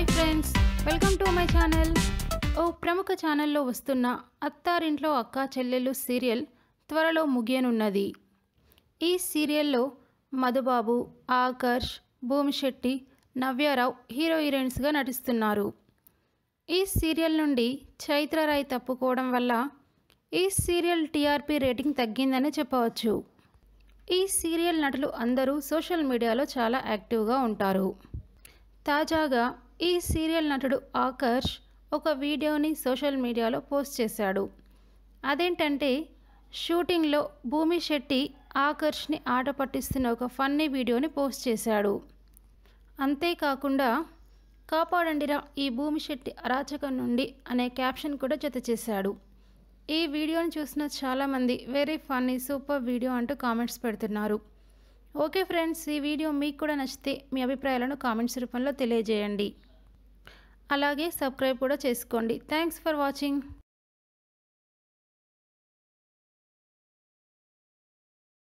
hi friends welcome to my channel ఓ ప్రముఖ ఛానల్లో వస్తున్న అత్తారింట్లో అక్కా చెల్లెలు సీరియల్ త్వరలో ముగియనున్నది ఈ సీరియల్లో మధుబాబు ఆకర్ష్ భూమిశెట్టి నవ్యారావు హీరో హీరోయిన్స్గా నటిస్తున్నారు ఈ సీరియల్ నుండి చైత్ర రాయ్ తప్పుకోవడం వల్ల ఈ సీరియల్ టీఆర్పీ రేటింగ్ తగ్గిందని చెప్పవచ్చు ఈ సీరియల్ నటులు అందరూ సోషల్ మీడియాలో చాలా యాక్టివ్గా ఉంటారు తాజాగా ఈ సీరియల్ నటుడు ఆకర్ష్ ఒక వీడియోని సోషల్ మీడియాలో పోస్ట్ చేశాడు అదేంటంటే షూటింగ్లో భూమి శెట్టి ఆకర్ష్ని ఆట పట్టిస్తున్న ఒక ఫన్నీ వీడియోని పోస్ట్ చేశాడు అంతేకాకుండా కాపాడండిరా ఈ భూమి శెట్టి అరాచకం నుండి అనే క్యాప్షన్ కూడా జత చేశాడు ఈ వీడియోని చూసిన చాలామంది వెరీ ఫన్నీ సూపర్ వీడియో అంటూ కామెంట్స్ పెడుతున్నారు ఓకే ఫ్రెండ్స్ ఈ వీడియో మీకు కూడా నచ్చితే మీ అభిప్రాయాలను కామెంట్స్ రూపంలో తెలియజేయండి అలాగే సబ్స్క్రైబ్ కూడా చేసుకోండి థ్యాంక్స్ ఫర్ వాచింగ్